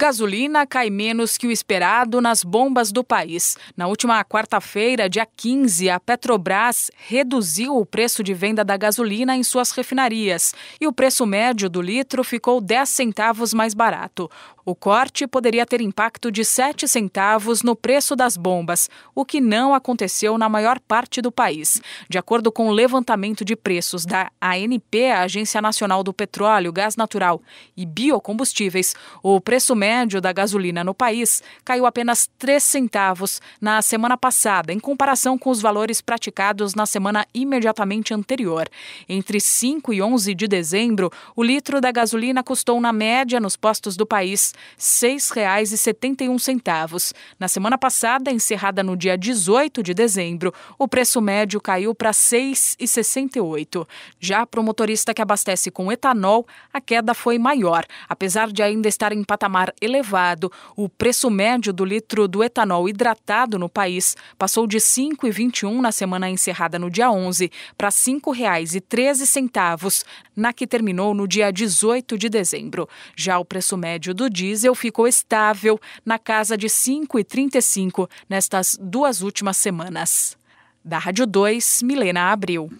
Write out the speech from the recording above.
Gasolina cai menos que o esperado nas bombas do país. Na última quarta-feira, dia 15, a Petrobras reduziu o preço de venda da gasolina em suas refinarias e o preço médio do litro ficou 10 centavos mais barato. O corte poderia ter impacto de 7 centavos no preço das bombas, o que não aconteceu na maior parte do país. De acordo com o levantamento de preços da ANP, a Agência Nacional do Petróleo, Gás Natural e Biocombustíveis, o preço médio médio da gasolina no país caiu apenas 3 centavos na semana passada, em comparação com os valores praticados na semana imediatamente anterior. Entre 5 e 11 de dezembro, o litro da gasolina custou, na média, nos postos do país, R$ 6,71. Na semana passada, encerrada no dia 18 de dezembro, o preço médio caiu para R$ 6,68. Já para o motorista que abastece com etanol, a queda foi maior, apesar de ainda estar em patamar elevado, o preço médio do litro do etanol hidratado no país passou de R$ 5,21 na semana encerrada no dia 11 para R$ 5,13 na que terminou no dia 18 de dezembro. Já o preço médio do diesel ficou estável na casa de R$ 5,35 nestas duas últimas semanas. Da Rádio 2, Milena Abreu.